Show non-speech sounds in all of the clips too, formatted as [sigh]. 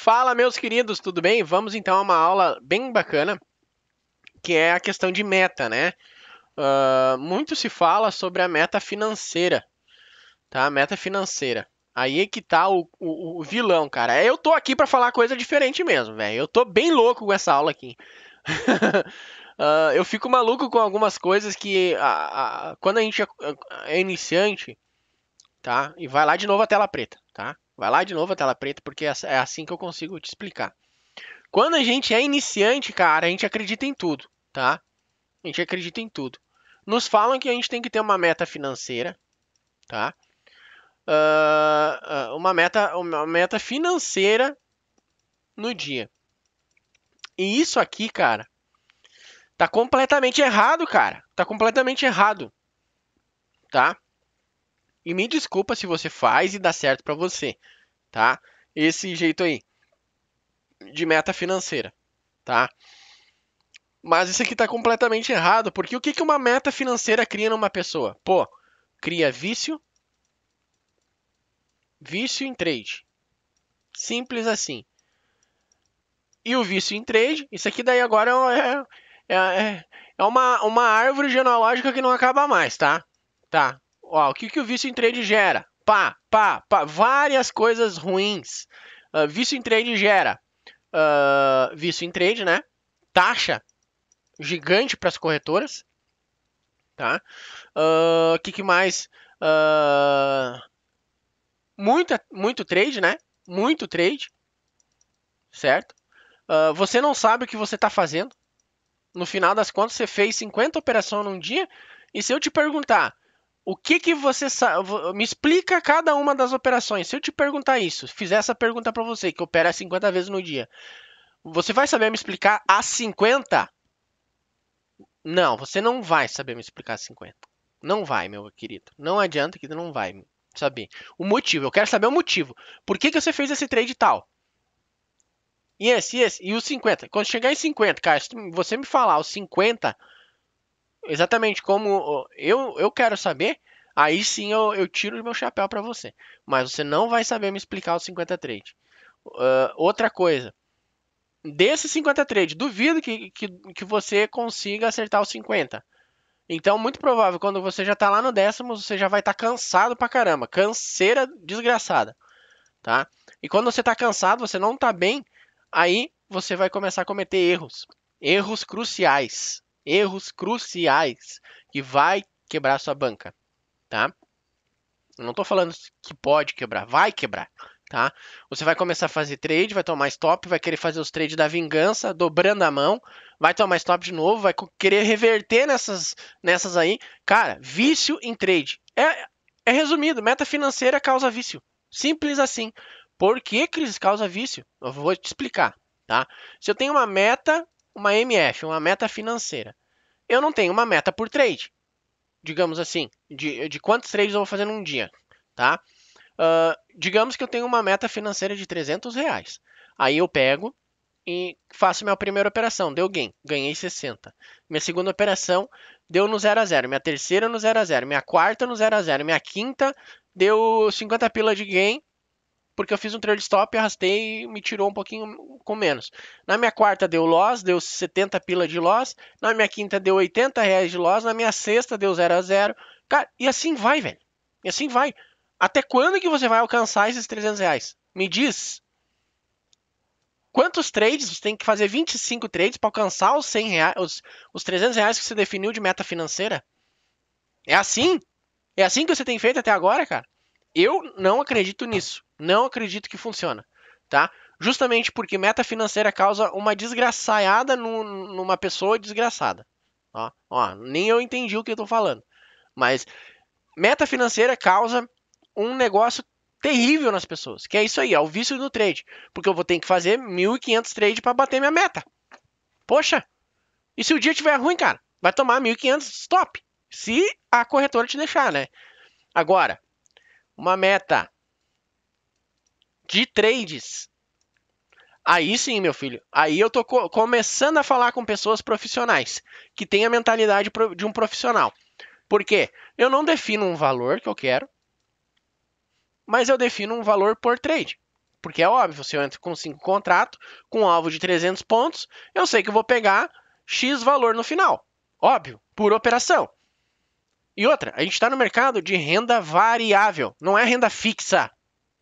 Fala, meus queridos, tudo bem? Vamos então a uma aula bem bacana, que é a questão de meta, né? Uh, muito se fala sobre a meta financeira, tá? meta financeira. Aí é que tá o, o, o vilão, cara. Eu tô aqui para falar coisa diferente mesmo, velho. Eu tô bem louco com essa aula aqui. uh, [laughs] eu fico maluco com algumas coisas que a, a, quando a gente é, é, é iniciante, tá? E vai lá de novo a tela preta, tá? Vai lá de novo a tela preta, porque é assim, é assim que eu consigo te explicar. Quando a gente é iniciante, cara, a gente acredita em tudo, tá? A gente acredita em tudo. Nos falam que a gente tem que ter uma meta financeira, tá? Uh, uma, meta, uma meta financeira no dia. E isso aqui, cara, tá completamente errado, cara. Tá completamente errado, tá? E me desculpa se você faz e dá certo para você, tá? Esse jeito aí de meta financeira, tá? Mas isso aqui está completamente errado, porque o que, que uma meta financeira cria numa pessoa? Pô, cria vício, vício em trade. Simples assim. E o vício em trade, isso aqui daí agora é, é, é, é uma, uma árvore genealógica que não acaba mais, tá? Tá, Ó, o que, que o vício em trade gera? Pá, pá, pá. Várias coisas ruins. Uh, vício em trade gera uh, vício em trade, né? Taxa gigante para as corretoras. Tá? O uh, ah, que, que, mais? Uh, muita, muito trade, né? Muito trade. Certo? Uh, você não sabe o que você está fazendo. No final das contas, você fez 50 operações num dia. E se eu te perguntar, o que que você sabe? Me explica cada uma das operações. Se eu te perguntar isso, fizer essa pergunta para você, que opera 50 vezes no dia, você vai saber me explicar as 50? Não, você não vai saber me explicar as 50. Não vai, meu querido. Não adianta que não vai saber. O motivo, eu quero saber o motivo. Por que, que você fez esse trade tal? E esse, e esse, e os 50. Quando chegar em 50, cara, você me falar os 50 exatamente como eu, eu quero saber, aí sim eu, eu tiro o meu chapéu para você. Mas você não vai saber me explicar o 50 trades. Uh, outra coisa, desse 50 trades, duvido que, que, que você consiga acertar os 50. Então, muito provável, quando você já tá lá no décimo, você já vai estar tá cansado pra caramba. Canseira desgraçada, tá? E quando você tá cansado, você não tá bem, aí você vai começar a cometer erros. Erros cruciais, erros cruciais que vai quebrar sua banca, tá? Eu não estou falando que pode quebrar, vai quebrar, tá? Você vai começar a fazer trade, vai tomar stop, vai querer fazer os trades da vingança, dobrando a mão, vai tomar stop de novo, vai querer reverter nessas, nessas aí. Cara, vício em trade. É, é resumido, meta financeira causa vício. Simples assim. Por que, Cris, causa vício? Eu vou te explicar, tá? Se eu tenho uma meta uma MF, uma meta financeira. Eu não tenho uma meta por trade, digamos assim, de, de quantos trades eu vou fazer num dia, tá? Uh, digamos que eu tenho uma meta financeira de 300 reais. Aí eu pego e faço minha primeira operação, deu gain, ganhei 60. Minha segunda operação deu no 0 a 0, minha terceira no 0 a 0, minha quarta no 0 a 0, minha quinta deu 50 pila de gain porque eu fiz um trail stop, arrastei e me tirou um pouquinho com menos. Na minha quarta deu loss, deu 70 pila de loss. Na minha quinta deu 80 reais de loss. Na minha sexta deu 0 a 0 Cara, e assim vai, velho. E assim vai. Até quando que você vai alcançar esses 300 reais? Me diz. Quantos trades? Você tem que fazer 25 trades para alcançar os 100 reais, os, os 300 reais que você definiu de meta financeira? É assim? É assim que você tem feito até agora, cara? Eu não acredito nisso. Não acredito que funciona, tá? Justamente porque meta financeira causa uma desgraçada numa pessoa desgraçada. Ó, ó, nem eu entendi o que eu tô falando. Mas meta financeira causa um negócio terrível nas pessoas, que é isso aí, é o vício do trade, porque eu vou ter que fazer 1500 trades para bater minha meta. Poxa. E se o dia tiver ruim, cara, vai tomar 1500 stop, se a corretora te deixar, né? Agora, uma meta de trades. Aí sim, meu filho. Aí eu tô co começando a falar com pessoas profissionais que têm a mentalidade de um profissional. Por quê? Eu não defino um valor que eu quero, mas eu defino um valor por trade. Porque é óbvio, se eu entro com cinco contratos, com um alvo de 300 pontos, eu sei que eu vou pegar X valor no final. Óbvio, por operação. E outra, a gente está no mercado de renda variável, não é renda fixa.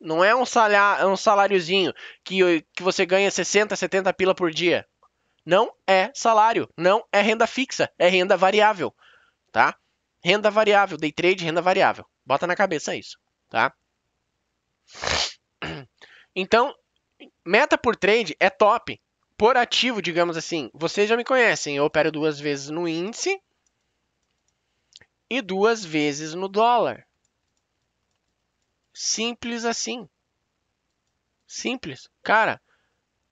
Não é um, salário, um saláriozinho que, que você ganha 60, 70 pila por dia. Não é salário, não é renda fixa, é renda variável, tá? Renda variável, day trade, renda variável. Bota na cabeça isso, tá? Então, meta por trade é top. Por ativo, digamos assim, vocês já me conhecem, eu opero duas vezes no índice, e duas vezes no dólar. Simples assim. Simples. Cara,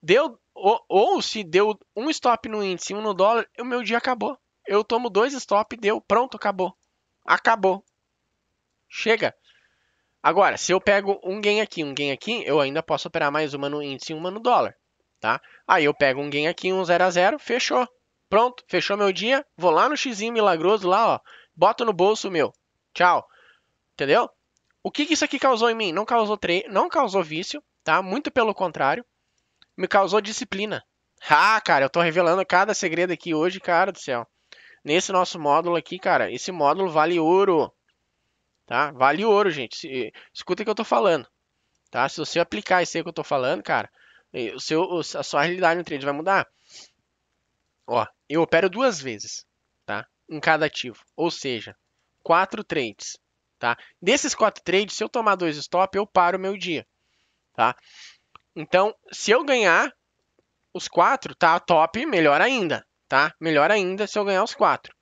deu ou, ou, se deu um stop no índice, um no dólar, o meu dia acabou. Eu tomo dois stop, deu, pronto, acabou. Acabou. Chega. Agora, se eu pego um gain aqui, um gain aqui, eu ainda posso operar mais uma no índice e uma no dólar, tá? Aí eu pego um gain aqui, um 0 a 0, fechou. Pronto, fechou meu dia. Vou lá no xizinho milagroso lá, ó boto no bolso meu. Tchau. Entendeu? O que, que isso aqui causou em mim? Não causou tre não causou vício, tá? Muito pelo contrário. Me causou disciplina. Ah, cara, eu tô revelando cada segredo aqui hoje, cara do céu. Nesse nosso módulo aqui, cara, esse módulo vale ouro. Tá? Vale ouro, gente. Se, escuta o que eu tô falando. Tá? Se você aplicar isso aí que eu tô falando, cara, eh, o seu, a sua realidade no trade vai mudar. Ó, eu opero duas vezes em cada ativo. Ou seja, quatro trades. Tá? Desses quatro trades, se eu tomar dois stop, eu paro o meu dia. Tá? Então, se eu ganhar os quatro, tá top, melhor ainda. Tá? Melhor ainda se eu ganhar os quatro.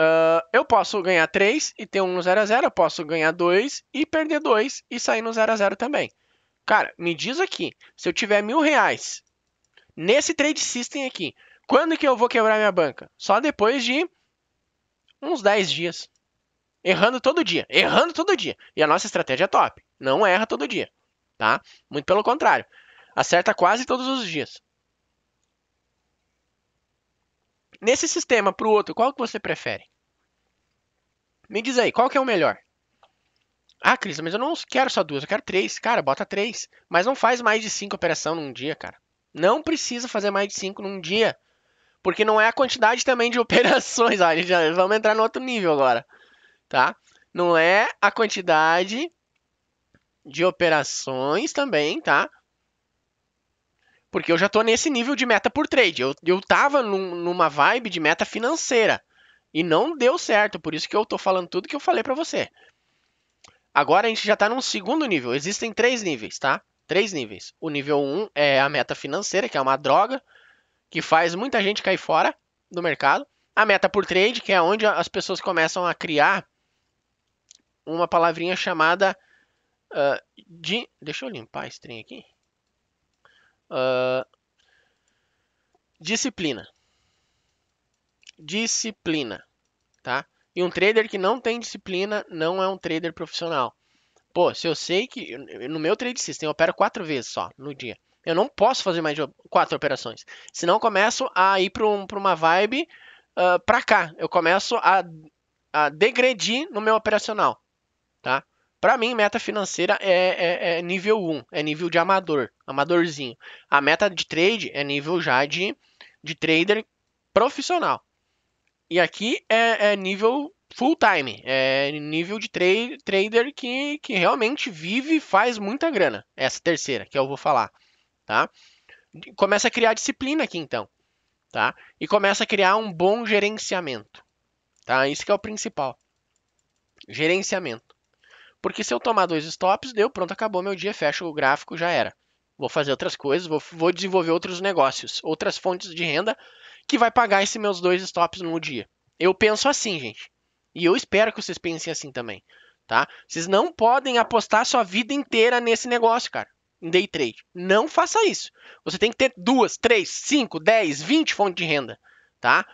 Uh, eu posso ganhar 3 e ter um no 0 a 0 posso ganhar 2 e perder 2 e sair no 0 a 0 também. Cara, me diz aqui, se eu tiver mil reais nesse trade system aqui, quando que eu vou quebrar minha banca? Só depois de uns 10 dias. Errando todo dia, errando todo dia. E a nossa estratégia é top, não erra todo dia, tá? Muito pelo contrário, acerta quase todos os dias. Nesse sistema para o outro, qual que você prefere? Me diz aí, qual que é o melhor? Ah, Cris, mas eu não quero só duas, eu quero três. Cara, bota três. Mas não faz mais de cinco operação num dia, cara. Não precisa fazer mais de cinco num dia. Porque não é a quantidade também de [laughs] operações, ó, ah, já, vamos entrar no outro nível agora, tá? Não é a quantidade de operações também, tá? Porque eu já estou nesse nível de meta por trade. Eu, eu tava num, numa vibe de meta financeira. E não deu certo, por isso que eu estou falando tudo que eu falei para você. Agora a gente já está num segundo nível. Existem três níveis, tá? Três níveis. O nível 1 um é a meta financeira, que é uma droga que faz muita gente cair fora do mercado. A meta por trade, que é onde as pessoas começam a criar uma palavrinha chamada uh, de. Deixa eu limpar esse trem aqui. Uh, disciplina. Disciplina. Tá? E um trader que não tem disciplina não é um trader profissional. Pô, se eu sei que. No meu trade system eu opero quatro vezes só no dia. Eu não posso fazer mais de quatro operações. Senão eu começo a ir para um, uma vibe uh, ah, para cá. Eu começo a, a degredir no meu operacional. Tá? Para mim, meta financeira é, é, é, nível 1, é nível de amador, amadorzinho. A meta de trade é nível já de, de trader profissional. E aqui é, é nível full time, é nível de tra trader que, que realmente vive e faz muita grana. Essa terceira que eu vou falar tá? Começa a criar disciplina aqui então, tá? E começa a criar um bom gerenciamento, tá? Isso que é o principal. Gerenciamento. Porque se eu tomar dois stops, deu, pronto, acabou meu dia, fecho o gráfico, já era. Vou fazer outras coisas, vou, vou desenvolver outros negócios, outras fontes de renda que vai pagar esses meus dois stops no dia. Eu penso assim, gente. E eu espero que vocês pensem assim também, tá? Vocês não podem apostar sua vida inteira nesse negócio, cara em day trade. Não faça isso. Você tem que ter duas, três, cinco, dez, vinte fontes de renda, tá?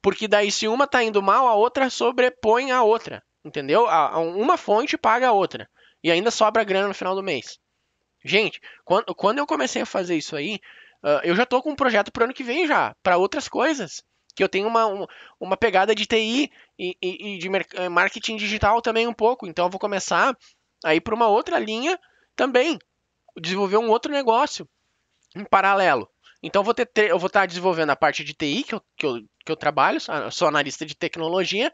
Porque daí se uma tá indo mal, a outra sobrepõe a outra, entendeu? uma fonte paga a outra e ainda sobra grana no final do mês. Gente, quando, quando eu comecei a fazer isso aí, uh, eu já tô com um projeto pro ano que vem já, para outras coisas. Que eu tenho uma, uma pegada de TI e, e, e de eh, marketing digital também um pouco. Então eu vou começar aí para uma outra linha também desenvolver um outro negócio em paralelo. Então eu vou, ter, eu vou estar tá desenvolvendo a parte de TI que eu, que eu, que eu trabalho, sou analista de tecnologia,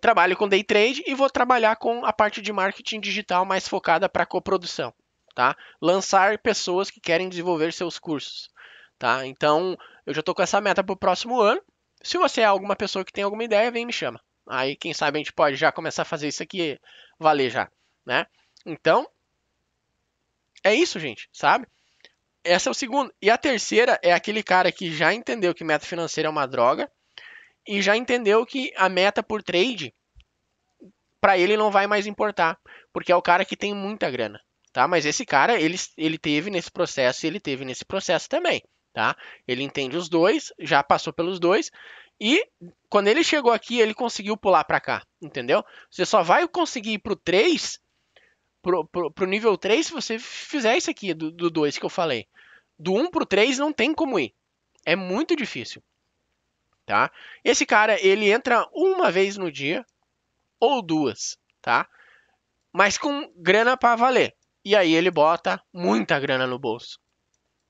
trabalho com day trade e vou trabalhar com a parte de marketing digital mais focada para coprodução, tá? Lançar pessoas que querem desenvolver seus cursos, tá? Então, eu já estou com essa meta para o próximo ano. Se você é alguma pessoa que tem alguma ideia, vem me chama. Aí, quem sabe a gente pode já começar a fazer isso aqui valer já, né? Então, é isso, gente, sabe? Essa é o segundo. E a terceira é aquele cara que já entendeu que meta financeira é uma droga e já entendeu que a meta por trade para ele não vai mais importar, porque é o cara que tem muita grana, tá? Mas esse cara, ele, ele teve nesse processo e ele teve nesse processo também, tá? Ele entende os dois, já passou pelos dois e quando ele chegou aqui, ele conseguiu pular para cá, entendeu? Você só vai conseguir ir pro 3 pro, pro, pro nível 3 se você fizer isso aqui do, do 2 que eu falei. Do 1 pro 3 não tem como ir. É muito difícil. Tá? Esse cara, ele entra uma vez no dia ou duas, tá? Mas com grana para valer. E aí ele bota muita grana no bolso.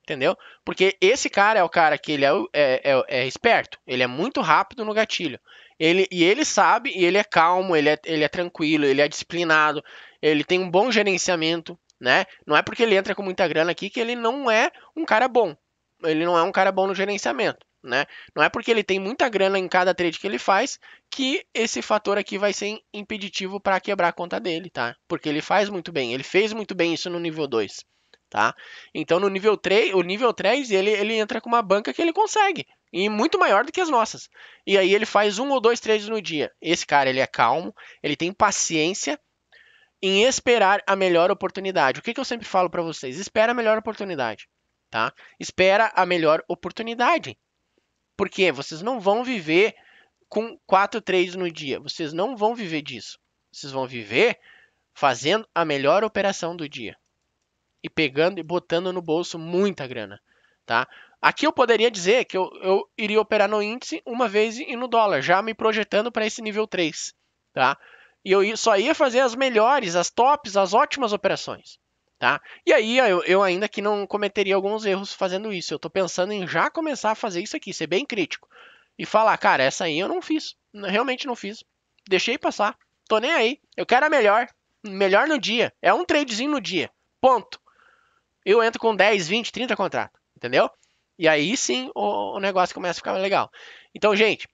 Entendeu? Porque esse cara é o cara que ele é, é, é, é, esperto, ele é muito rápido no gatilho. Ele, e ele sabe, e ele é calmo, ele é, ele é tranquilo, ele é disciplinado, ele tem um bom gerenciamento, né? Não é porque ele entra com muita grana aqui que ele não é um cara bom. Ele não é um cara bom no gerenciamento, né? Não é porque ele tem muita grana em cada trade que ele faz que esse fator aqui vai ser impeditivo para quebrar a conta dele, tá? Porque ele faz muito bem, ele fez muito bem isso no nível 2 tá? Então no nível 3, o nível 3 ele, ele entra com uma banca que ele consegue, e muito maior do que as nossas. E aí ele faz um ou dois trades no dia. Esse cara, ele é calmo, ele tem paciência em esperar a melhor oportunidade. O que, que eu sempre falo para vocês? Espera a melhor oportunidade, tá? Espera a melhor oportunidade. Porque vocês não vão viver com quatro trades no dia. Vocês não vão viver disso. Vocês vão viver fazendo a melhor operação do dia e pegando e botando no bolso muita grana, tá? Aqui eu poderia dizer que eu, eu iria operar no índice uma vez e no dólar, já me projetando para esse nível 3, tá? E eu só ia fazer as melhores, as tops, as ótimas operações, tá? E aí eu, eu ainda que não cometeria alguns erros fazendo isso, eu estou pensando em já começar a fazer isso aqui, ser bem crítico e falar, cara, essa aí eu não fiz, realmente não fiz, deixei passar, tô nem aí, eu quero a melhor, melhor no dia, é um tradezinho no dia, ponto. Eu entro com 10, 20, 30 contratos, entendeu? E aí sim o, o negócio começa a ficar legal. Então, gente,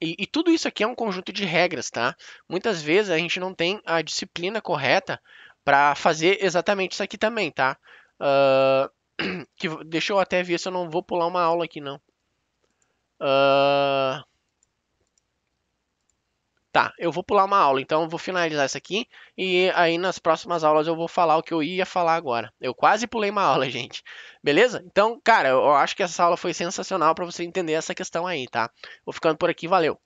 e, e, tudo isso aqui é um conjunto de regras, tá? Muitas vezes a gente não tem a disciplina correta para fazer exatamente isso aqui também, tá? Uh, [clears throat] que, deixa eu até ver se eu não vou pular uma aula aqui, não. Uh, Tá, eu vou pular uma aula, então eu vou finalizar isso aqui e aí nas próximas aulas eu vou falar o que eu ia falar agora. Eu quase pulei uma aula, [laughs] gente. Beleza? Então, cara, eu acho que essa aula foi sensacional para você entender essa questão aí, tá? Vou ficando por aqui, valeu.